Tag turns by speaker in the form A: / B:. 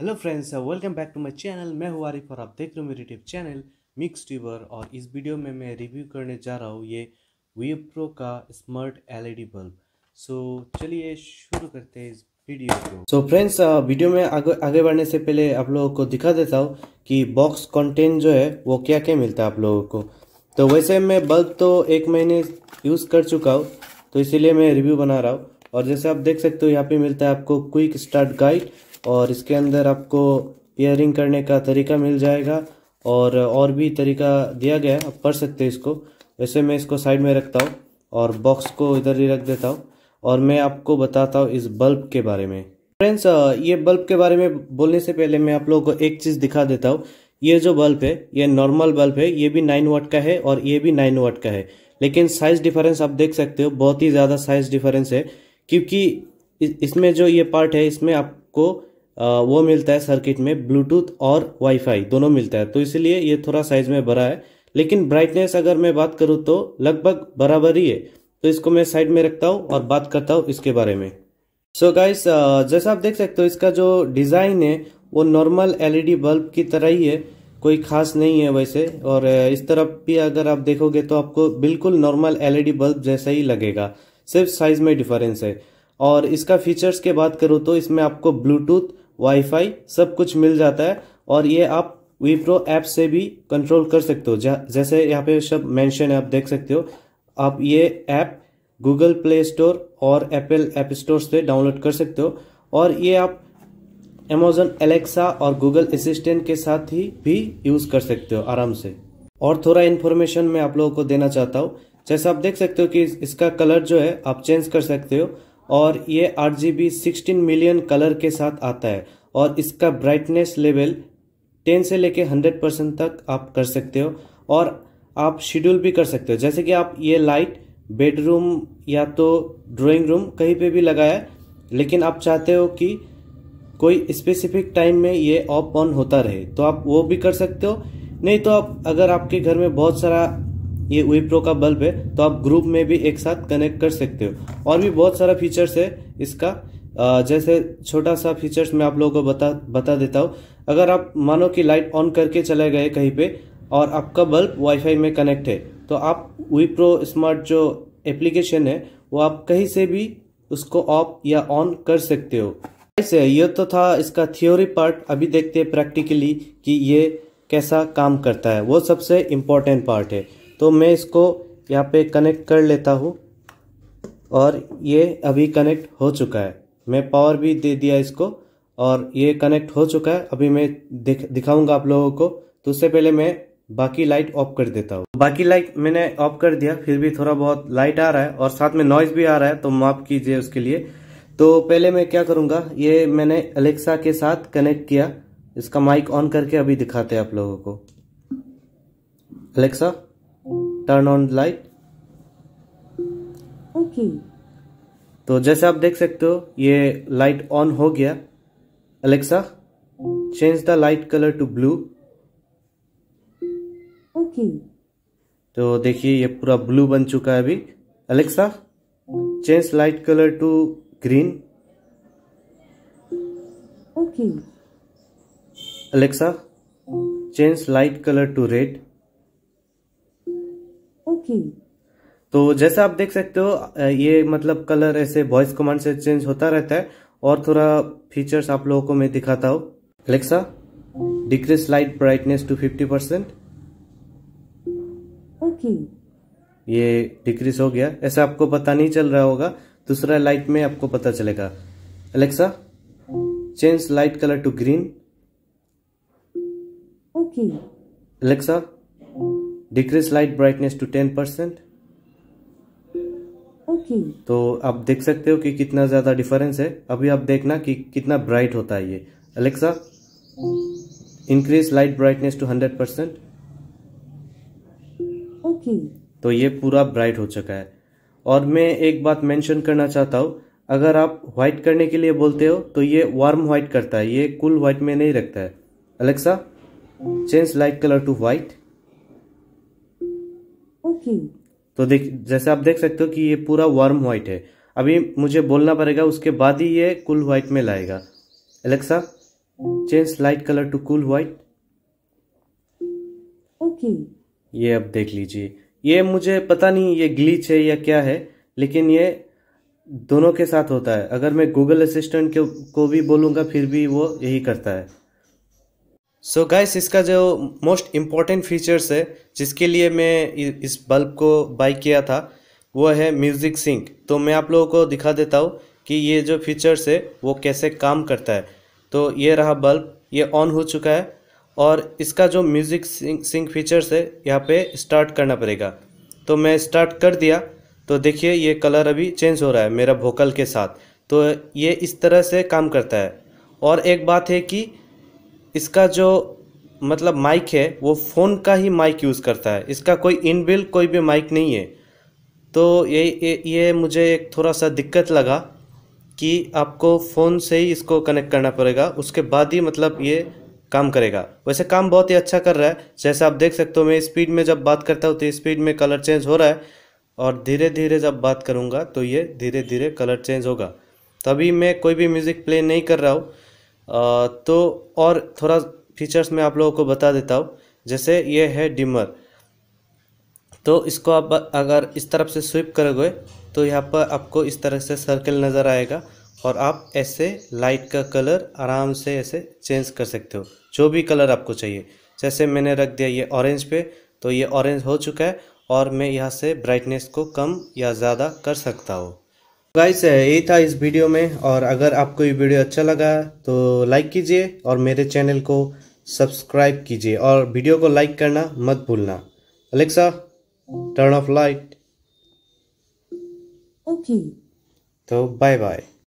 A: hello friends welcome back to my channel मैं हूँ आरिफ और आप देख रहे हो मेरे यूट्यूब चैनल मिक्स ट्यूबर और इस वीडियो में मैं रिव्यू करने जा रहा हूँ ये वीप्रो का स्मार्ट एलईडी बल्ब सो चलिए शुरू करते हैं इस वीडियो को सो फ्रेंड्स वीडियो में आगे आगे बढ़ने से पहले आप लोगों को दिखा देता हूँ कि बॉक्स कॉन्टेंट जो है वो क्या क्या मिलता है आप लोगों को तो वैसे मैं बल्ब तो एक महीने यूज़ कर चुका हूँ तो इसीलिए मैं रिव्यू बना रहा हूँ और जैसे आप देख सकते हो यहाँ पे मिलता है आपको क्विक स्टार्ट गाइड और इसके अंदर आपको पेयरिंग करने का तरीका मिल जाएगा और और भी तरीका दिया गया है आप पढ़ सकते हैं इसको वैसे मैं इसको साइड में रखता हूँ और बॉक्स को इधर ही रख देता हूँ और मैं आपको बताता हूँ इस बल्ब के बारे में फ्रेंड्स ये बल्ब के बारे में बोलने से पहले मैं आप लोगों को एक चीज़ दिखा देता हूँ ये जो बल्ब है ये नॉर्मल बल्ब है ये भी नाइन वाट का है और ये भी नाइन वाट का है लेकिन साइज डिफरेंस आप देख सकते हो बहुत ही ज़्यादा साइज डिफरेंस है क्योंकि इसमें जो ये पार्ट है इसमें आपको वो मिलता है सर्किट में ब्लूटूथ और वाईफाई दोनों मिलता है तो इसलिए ये थोड़ा साइज में बड़ा है लेकिन ब्राइटनेस अगर मैं बात करूँ तो लगभग बराबर ही है तो इसको मैं साइड में रखता हूँ और बात करता हूँ इसके बारे में सो so गाइस जैसा आप देख सकते हो इसका जो डिज़ाइन है वो नॉर्मल एलईडी बल्ब की तरह ही है कोई खास नहीं है वैसे और इस तरफ भी अगर आप देखोगे तो आपको बिल्कुल नॉर्मल एलईडी बल्ब जैसा ही लगेगा सिर्फ साइज में डिफरेंस है और इसका फीचर्स के बात करूँ तो इसमें आपको ब्लूटूथ वाईफाई सब कुछ मिल जाता है और ये आप विप्रो ऐप से भी कंट्रोल कर सकते हो जैसे यहाँ पे सब मेंशन है आप देख सकते हो आप ये ऐप गूगल प्ले स्टोर और एप्पल ऐप स्टोर से डाउनलोड कर सकते हो और ये आप अमेजोन एलेक्सा और गूगल असिस्टेंट के साथ ही भी यूज़ कर सकते हो आराम से और थोड़ा इन्फॉर्मेशन मैं आप लोगों को देना चाहता हूँ जैसा आप देख सकते हो कि इसका कलर जो है आप चेंज कर सकते हो और ये आठ G B sixteen million colour के साथ आता है और इसका ब्राइटनेस लेवल टेन से लेके हंड्रेड परसेंट तक आप कर सकते हो और आप शेड्यूल भी कर सकते हो जैसे कि आप ये लाइट बेडरूम या तो ड्राइंग रूम कहीं पे भी लगाया लेकिन आप चाहते हो कि कोई स्पेसिफिक टाइम में ये ऑफ ऑन होता रहे तो आप वो भी कर सकते हो नहीं तो आप अगर आपके घर में बहुत सारा ये विप्रो का बल्ब है तो आप ग्रुप में भी एक साथ कनेक्ट कर सकते हो और भी बहुत सारा फीचर्स है इसका जैसे छोटा सा फीचर्स मैं आप लोगों को बता बता देता हूँ अगर आप मानो कि लाइट ऑन करके चले गए कहीं पे और आपका बल्ब वाईफाई में कनेक्ट है तो आप विप्रो स्मार्ट जो एप्लीकेशन है वो आप कहीं से भी उसको ऑफ या ऑन कर सकते हो ऐसे ये तो था इसका थियोरी पार्ट अभी देखते हैं प्रैक्टिकली कि ये कैसा काम करता है वो सबसे इम्पोर्टेंट पार्ट है तो मैं इसको यहाँ पे कनेक्ट कर लेता हूँ और ये अभी कनेक्ट हो चुका है मैं पावर भी दे दिया इसको और ये कनेक्ट हो चुका है अभी मैं दिख दिखाऊंगा आप लोगों को तो उससे पहले मैं बाकी लाइट ऑफ कर देता हूँ बाकी लाइट मैंने ऑफ कर दिया फिर भी थोड़ा बहुत लाइट आ रहा है और साथ में नॉइज भी आ रहा है तो माफ कीजिए उसके लिए तो पहले मैं क्या करूँगा ये मैंने अलेक्सा के साथ कनेक्ट किया इसका माइक ऑन करके अभी दिखाते हैं आप लोगों को Alexa turn on light okay तो जैसे आप देख सकते हो ये लाइट ऑन हो गया Alexa change the light colour to blue okay तो देखिए ये पूरा ब्लू बन चुका है अभी Alexa change light colour to green okay Alexa change light colour to red की तो जैसे आप देख सकते हो ये मतलब कलर ऐसे वॉइस कमांड से चेंज होता रहता है और थोड़ा फीचर्स आप लोगों को मैं दिखाता हूँ Alexa decrease light brightness to fifty percent okay ये डिक्रीज हो गया ऐसा आपको पता नहीं चल रहा होगा दूसरा लाइट में आपको पता चलेगा Alexa change light colour to green okay Alexa decrease light brightness to ten percent okay तो आप देख सकते हो कि कितना ज़्यादा डिफरेंस है अभी आप देखना कि कितना ब्राइट होता है ये Alexa increase light brightness to hundred percent okay तो ये पूरा ब्राइट हो चुका है और मैं एक बात मेंशन करना चाहता हूं अगर आप व्हाइट करने के लिए बोलते हो तो ये वार्म व्हाइट करता है ये कूल cool व्हाइट में नहीं रखता है Alexa change light colour to white okay तो देख जैसे आप देख सकते हो कि ये पूरा वार्म व्हाइट है अभी मुझे बोलना पड़ेगा उसके बाद ही ये कूल व्हाइट में लाएगा Alexa change light colour to cool white okay ये अब देख लीजिए ये मुझे पता नहीं ये ग्लीच है या क्या है लेकिन ये दोनों के साथ होता है अगर मैं गूगल असिस्टेंट को भी बोलूंगा फिर भी वो यही करता है सो so गाइस इसका जो मोस्ट इम्पॉर्टेंट फीचर्स है जिसके लिए मैं इस बल्ब को बाई किया था वो है म्यूज़िक सिंक तो मैं आप लोगों को दिखा देता हूँ कि ये जो फीचर्स है वो कैसे काम करता है तो ये रहा बल्ब ये ऑन हो चुका है और इसका जो म्यूज़िक सिंक फीचर्स है यहाँ पे स्टार्ट करना पड़ेगा तो मैं स्टार्ट कर दिया तो देखिए ये कलर अभी चेंज हो रहा है मेरा वोकल के साथ तो ये इस तरह से काम करता है और एक बात है कि इसका जो मतलब माइक है वो फ़ोन का ही माइक यूज़ करता है इसका कोई इनबिल कोई भी माइक नहीं है तो ये ये, ये मुझे एक थोड़ा सा दिक्कत लगा कि आपको फ़ोन से ही इसको कनेक्ट करना पड़ेगा उसके बाद ही मतलब ये काम करेगा वैसे काम बहुत ही अच्छा कर रहा है जैसे आप देख सकते हो मैं स्पीड में जब बात करता हूँ तो स्पीड में कलर चेंज हो रहा है और धीरे धीरे जब बात करूँगा तो ये धीरे धीरे कलर चेंज होगा तभी मैं कोई भी म्यूज़िक प्ले नहीं कर रहा हूँ तो और थोड़ा फीचर्स मैं आप लोगों को बता देता हूँ जैसे ये है डिमर तो इसको आप अगर इस तरफ से स्विप करोगे तो यहाँ पर आपको इस तरह से सर्कल नज़र आएगा और आप ऐसे लाइट का कलर आराम से ऐसे चेंज कर सकते हो जो भी कलर आपको चाहिए जैसे मैंने रख दिया ये ऑरेंज पे तो ये ऑरेंज हो चुका है और मैं यहाँ से ब्राइटनेस को कम या ज़्यादा कर सकता हूँ गाइस eh, यही था इस वीडियो में और अगर आपको ये वीडियो अच्छा लगा तो लाइक कीजिए और मेरे चैनल को सब्सक्राइब कीजिए और वीडियो को लाइक करना मत भूलना Alexa turn off light okay तो बाय बाय